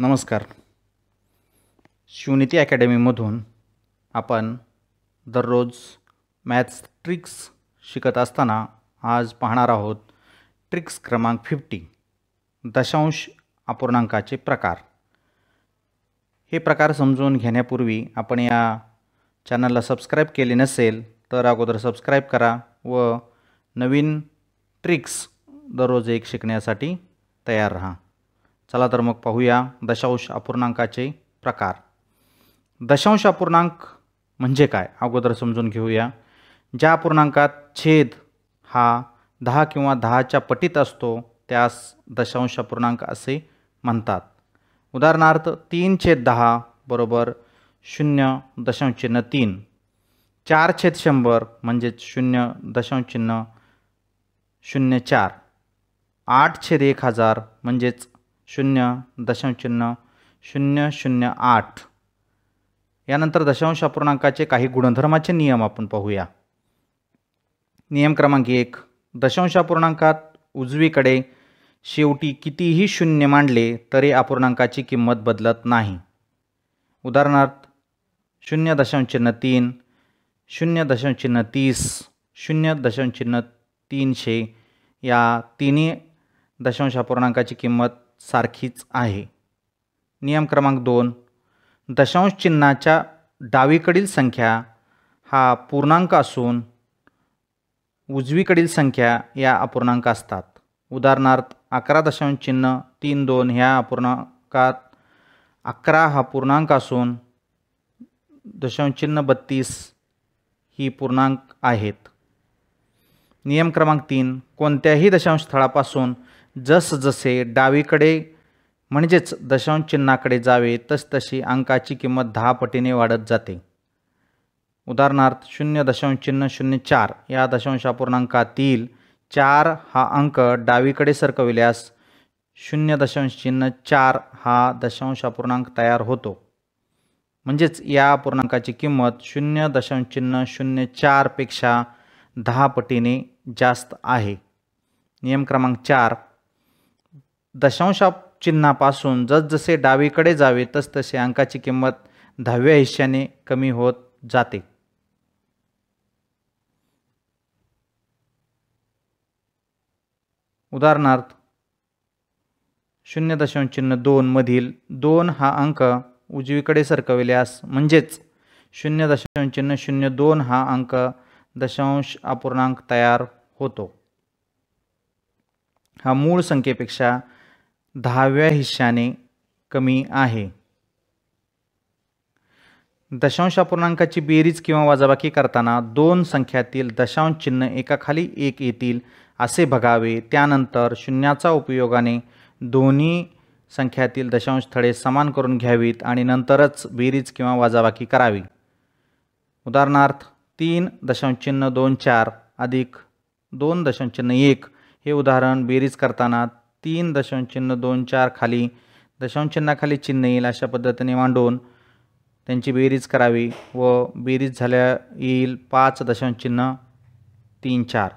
नमस्कार शिवनीती अकॅडमीमधून आपण दररोज मॅथ्स ट्रिक्स शिकत असताना आज पाहणार आहोत ट्रिक्स क्रमांक फिफ्टी दशांश अपूर्णांकाचे प्रकार हे प्रकार समजून घेण्यापूर्वी आपण या चॅनलला सबस्क्राईब केले नसेल तर अगोदर सबस्क्राईब करा व नवीन ट्रिक्स दररोज एक शिकण्यासाठी तयार राहा चला तर मग पाहूया दशांश अपूर्णांकाचे प्रकार दशांश अपूर्णांक म्हणजे काय अगोदर समजून घेऊया ज्या अपूर्णांकात छेद हा दहा किंवा दहाच्या पटीत असतो त्यास दशांश अपूर्णांक असे म्हणतात उदाहरणार्थ तीन छेद दहा बरोबर शून्य दशांश चिन्ह तीन चार छेद शंभर म्हणजेच शून्य दशांश चिन्ह शून्य चार आठ छेद एक हजार म्हणजेच शून्य चिन्ह शून्य शून्य आठ यानंतर दशांश अपूर्णांकाचे काही गुणधर्माचे नियम आपण पाहूया नियम क्रमांक एक दशांश अपूर्णांकात उजवीकडे शेवटी कितीही शून्य मांडले तरी अपूर्णांकाची किंमत बदलत नाही उदाहरणार्थ शून्य दशांश चिन्ह तीन शून्य चिन्ह तीस शून्य चिन्ह तीनशे या तिन्ही दशांश अपूर्णांकाची किंमत सारखीच आहे नियम क्रमांक दोन दशांश चिन्हाच्या डावीकडील संख्या हा पूर्णांक असून उजवीकडील संख्या या अपूर्णांक असतात उदाहरणार्थ अकरा दशांश चिन्ह तीन दोन ह्या अपूर्णांकात अकरा हा पूर्णांक असून दशांश चिन्ह बत्तीस ही पूर्णांक आहेत नियम क्रमांक तीन कोणत्याही दशांश स्थळापासून जसजसे डावीकडे म्हणजेच दशांश चिन्हाकडे जावे तसतशी अंकाची किंमत दहा पटीने वाढत जाते उदाहरणार्थ शून्य दशांश चिन्ह शून्य चार या दशांशापूर्णांकातील चार हा अंक डावीकडे सरकविल्यास शून्य दशांश चिन्ह चार हा दशांशापूर्णांक तयार होतो म्हणजेच या पूर्णांकाची किंमत शून्य दशांश चिन्ह शून्य चारपेक्षा दहा पटीने जास्त आहे नियम क्रमांक चार दशांश चिन्हापासून जसजसे डावीकडे जावे तस तसे अंकाची किंमत दहाव्या हिश्याने कमी होत जाते उदाहरणार्थ शून्य दशांश चिन्ह दोनमधील दोन हा अंक उजवीकडे सरकविल्यास म्हणजेच शून्य दशांश चिन्ह शून्य दोन हा अंक दशांश अपूर्णांक तयार होतो हा मूळ संख्येपेक्षा दहाव्या हिश्शाने कमी आहे दशांश दशांशापूर्णांकाची बेरीज किंवा वजाबाकी करताना दोन संख्यातील दशांश चिन्ह एकाखाली एक येतील असे बघावे त्यानंतर शून्याचा उपयोगाने दोन्ही संख्यातील दशांश स्थळे समान करून घ्यावीत आणि नंतरच बेरीज किंवा वजाबाकी करावी उदाहरणार्थ तीन दशांश चिन्ह दोन चार अधिक दोन दशांश चिन्ह एक हे उदाहरण बेरीज करताना तीन दशांश चिन्ह दोन चार खाली दशांश चिन्हाखाली चिन्ह येईल अशा पद्धतीने मांडून त्यांची बेरीज करावी व बेरीज झाल्या येईल पाच दशांश चिन्ह तीन चार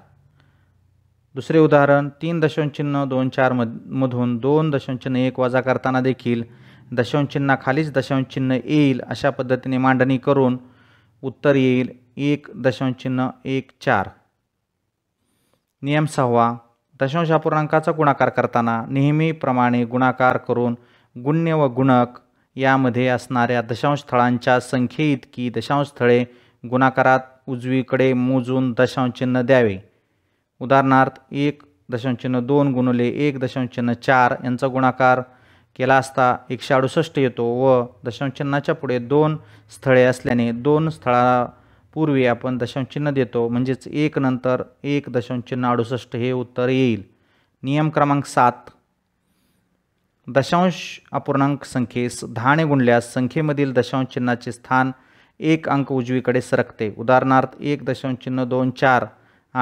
दुसरे उदाहरण तीन दशांश चिन्ह दोन चार मधून दोन दशांश चिन्ह एक वजा करताना देखील दशांश चिन्हाखालीच दशांश चिन्ह येईल अशा पद्धतीने मांडणी करून उत्तर येईल एक दशांश चिन्ह एक चार नियम सहावा दशांश पूर्णांकाचा गुणाकार करताना नेहमीप्रमाणे गुणाकार करून गुण्य व गुणक यामध्ये असणाऱ्या दशांश स्थळांच्या इतकी दशांश स्थळे गुणाकारात उजवीकडे मोजून दशांशचिन्ह द्यावे उदाहरणार्थ एक दशांशचिन्ह दोन गुणले एक दशांशचिन्ह चार यांचा गुणाकार केला असता एकशे अडुसष्ट येतो व दशांशचिन्हाच्या पुढे दोन स्थळे असल्याने दोन स्थळा पूर्वी आपण दशांशचिन्ह देतो म्हणजेच एक नंतर एक दशांशचिन्ह अडुसष्ट हे उत्तर येईल नियम क्रमांक सात दशांश अपूर्णांक संख्येस ने गुणल्यास संख्येमधील चिन्हाचे स्थान एक अंक उजवीकडे सरकते उदाहरणार्थ एक दशांशचिन्ह दोन चार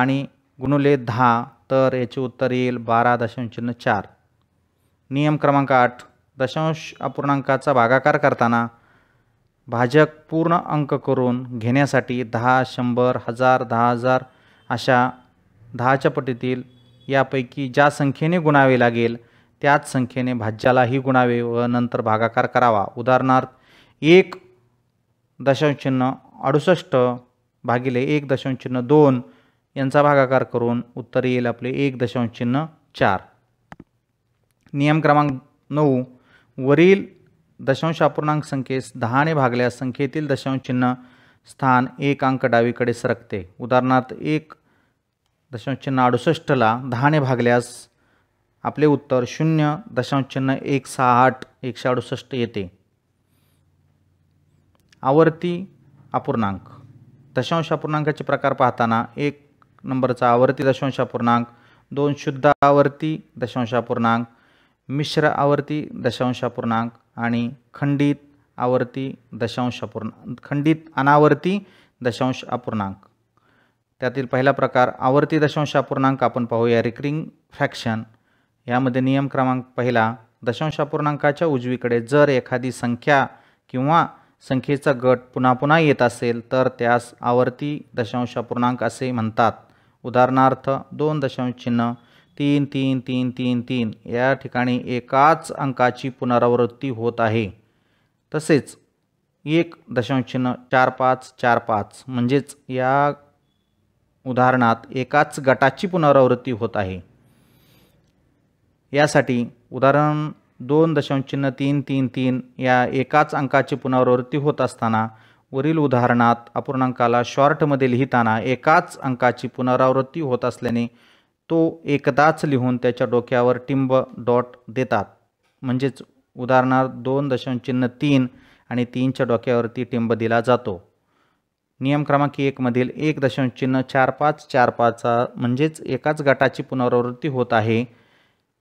आणि गुणले दहा तर याचे उत्तर येईल बारा दशांशचिन्ह चार नियम क्रमांक आठ दशांश अपूर्णांकाचा भागाकार करताना भाजक पूर्ण अंक करून घेण्यासाठी दहा शंभर हजार दहा हजार अशा दहाच्या पटीतील यापैकी ज्या संख्येने गुणावे लागेल त्याच संख्येने भाज्यालाही गुणावे व नंतर भागाकार करावा उदाहरणार्थ एक दशांशचिन्ह अडुसष्ट भागिले एक दशांशचिन्ह दोन यांचा भागाकार करून उत्तर येईल आपले एक दशांशचिन्ह चार नियम क्रमांक नऊ वरील दशांश अपूर्णांक संख्येस दहाने भागल्यास संख्येतील दशांश चिन्ह स्थान एक अंक डावीकडे सरकते उदाहरणार्थ एक दशांश चिन्ह अडुसष्टला दहाने भागल्यास आपले उत्तर शून्य दशांश चिन्ह एक सहा आठ एकशे अडुसष्ट येते आवर्ती अपूर्णांक दशांश अपूर्णांकाचे प्रकार पाहताना एक नंबरचा आवर्ती दशांश अपूर्णांक दोन शुद्ध आवर्ती दशांश अपूर्णांक मिश्र आवर्ती दशांश अपूर्णांक आणि खंडित आवर्ती दशांश अपूर्णांक खंडित अनावर्ती दशांश अपूर्णांक त्यातील पहिला प्रकार आवर्ती दशांश अपूर्णांक आपण पाहूया रिकरिंग फ्रॅक्शन यामध्ये नियम क्रमांक पहिला दशांश अपूर्णांकाच्या उजवीकडे जर एखादी संख्या किंवा संख्येचा गट पुन्हा पुन्हा येत असेल तर त्यास आवर्ती दशांश अपूर्णांक असे म्हणतात उदाहरणार्थ दोन दशांश चिन्ह तीन तीन तीन तीन तीन या ठिकाणी एकाच अंकाची पुनरावृत्ती होत आहे तसेच एक दशांशचिन्ह चार पाच चार पाच म्हणजेच या उदाहरणात एकाच गटाची पुनरावृत्ती होत आहे यासाठी उदाहरण दोन दशांशचिन्ह तीन तीन तीन या एकाच अंकाची पुनरावृत्ती होत असताना वरील उदाहरणात अपूर्णांकाला शॉर्टमध्ये लिहिताना एकाच अंकाची पुनरावृत्ती होत असल्याने तो एकदाच लिहून त्याच्या डोक्यावर टिंब डॉट देतात म्हणजेच उदाहरणार्थ दोन दशांश तीन आणि तीनच्या डोक्यावरती टिंब दिला जातो नियम क्रमांक एकमधील एक दशांश चिन्ह चार पाच चार पाचचा म्हणजेच एकाच गटाची पुनरावृत्ती होत आहे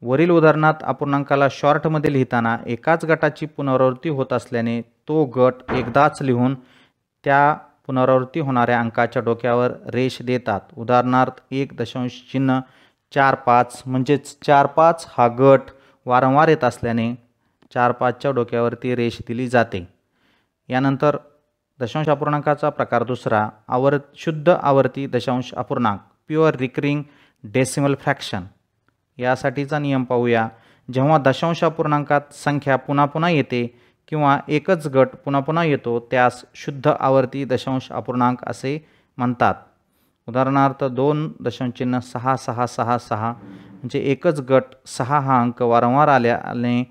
वरील उदाहरणात अपूर्णांकाला शॉर्टमध्ये लिहिताना एकाच गटाची पुनरावृत्ती होत असल्याने तो गट एकदाच लिहून त्या पुनरावृत्ती होणाऱ्या अंकाच्या डोक्यावर रेष देतात उदाहरणार्थ एक दशांश चिन्ह चार पाच म्हणजेच चार पाच हा गट वारंवार येत असल्याने चार पाचच्या डोक्यावरती रेष दिली जाते यानंतर दशांश अपूर्णांकाचा प्रकार दुसरा आवर शुद्ध आवर्ती दशांश अपूर्णांक प्युअर रिकरिंग डेसिमल फ्रॅक्शन यासाठीचा नियम पाहूया जेव्हा दशांश अपूर्णांकात संख्या पुन्हा पुन्हा येते किंवा एकच गट पुन्हा पुन्हा येतो त्यास शुद्ध आवर्ती दशांश अपूर्णांक असे म्हणतात उदाहरणार्थ दोन दशांशचिन्ह सहा सहा सहा सहा म्हणजे एकच गट सहा हा अंक वारंवार आल्याने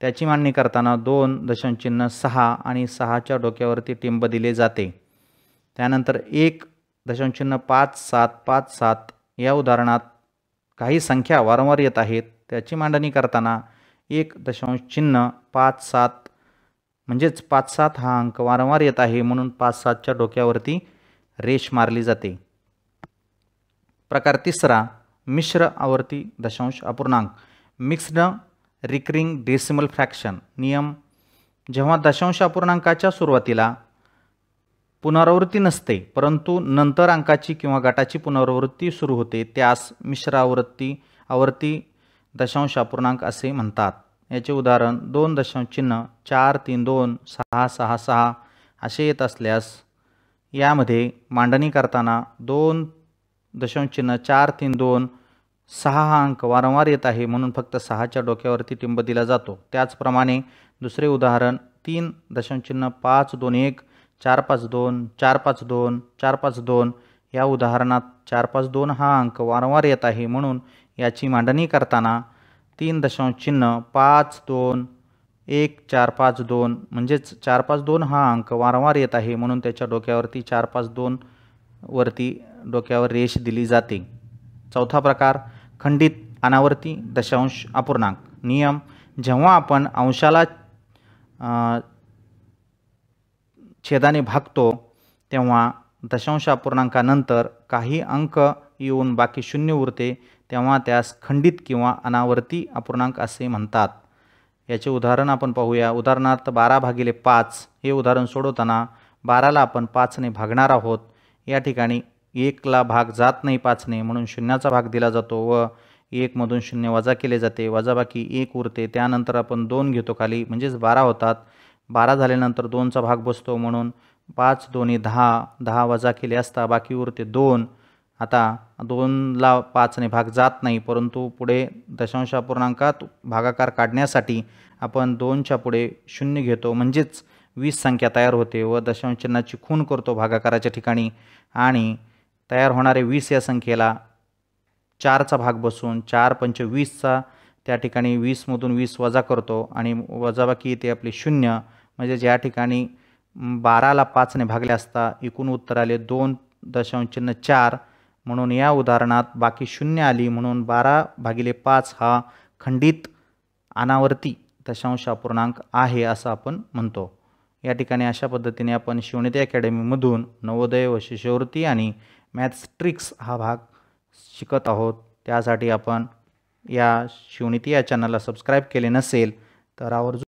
त्याची मांडणी करताना दोन दशांचिन्ह सहा आणि सहाच्या डोक्यावरती टिंब दिले जाते त्यानंतर एक दशांशचिन्ह पाच सात पाच सात या उदाहरणात काही संख्या वारंवार येत आहेत त्याची मांडणी करताना एक दशांश चिन्ह पाच सात म्हणजेच पाच सात हा अंक वारंवार येत आहे म्हणून पाच सातच्या डोक्यावरती रेष मारली जाते प्रकार तिसरा मिश्र आवर्ती दशांश अपूर्णांक मिक्स्ड रिकरिंग डेसिमल फ्रॅक्शन नियम जेव्हा दशांश अपूर्णांकाच्या सुरुवातीला पुनरावृत्ती नसते परंतु नंतर अंकाची किंवा गटाची पुनरावृत्ती सुरू होते त्यास मिश्र आवृत्ती आवर्ती दशांश अपूर्णांक असे म्हणतात याचे उदाहरण दोन दशांश चिन्ह चार तीन दोन सहा सहा सहा असे येत असल्यास यामध्ये मांडणी करताना दोन दशांश चिन्ह चार तीन दोन सहा हा अंक वारंवार येत आहे म्हणून फक्त सहाच्या डोक्यावरती टिंब दिला जातो त्याचप्रमाणे दुसरे उदाहरण तीन चिन्ह पाच दोन एक चार पाच दोन चार पाच दोन चार पाच दोन या उदाहरणात चार पाच दोन हा अंक वारंवार येत आहे म्हणून याची मांडणी करताना तीन दशांश चिन्ह पाच दोन एक चार पाच दोन म्हणजेच चार पाच दोन हा अंक वारंवार येत आहे म्हणून त्याच्या डोक्यावरती चार पाच दोन वरती डोक्यावर रेष दिली जाते चौथा प्रकार खंडित अनावर्ती दशांश अपूर्णांक नियम जेव्हा आपण अंशाला छेदाने भागतो तेव्हा दशांश अपूर्णांकानंतर काही अंक येऊन बाकी शून्य उरते तेव्हा त्यास खंडित किंवा अनावर्ती अपूर्णांक असे म्हणतात याचे उदाहरण आपण पाहूया उदाहरणार्थ बारा भागिले पाच हे उदाहरण सोडवताना बाराला आपण पाचने भागणार आहोत या ठिकाणी एकला भाग जात नाही पाचने म्हणून शून्याचा भाग दिला जातो व एकमधून शून्य वजा केले जाते वजाबाकी एक उरते त्यानंतर आपण दोन घेतो खाली म्हणजेच बारा होतात बारा झाल्यानंतर दोनचा भाग बसतो म्हणून पाच दोन्ही दहा दहा वजा केले असता बाकी उरते दोन आता दोनला पाचने भाग जात नाही परंतु पुढे दशांश पूर्णांकात भागाकार काढण्यासाठी आपण दोनच्या पुढे शून्य घेतो म्हणजेच वीस संख्या तयार होते व दशांश चिन्हाची खून करतो भागाकाराच्या ठिकाणी आणि तयार होणारे वीस या संख्येला चारचा भाग बसून चार पंच वीसचा त्या ठिकाणी वीसमधून वीस वजा करतो आणि वजाबाकी येते आपले शून्य म्हणजे ज्या ठिकाणी बाराला पाचने भागले असता एकूण उत्तर आले दोन दशांश चार म्हणून या उदाहरणात बाकी शून्य आली म्हणून बारा भागिले पाच हा खंडित अनावर्ती दशांश अपूर्णांक आहे असं आपण म्हणतो या ठिकाणी अशा पद्धतीने आपण शिवणिती अकॅडमीमधून नवोदय व शिष्यवृत्ती आणि मॅथ्स ट्रिक्स हा भाग शिकत आहोत त्यासाठी आपण या शिवणिती या चॅनलला सबस्क्राईब केले नसेल तर आवर्जून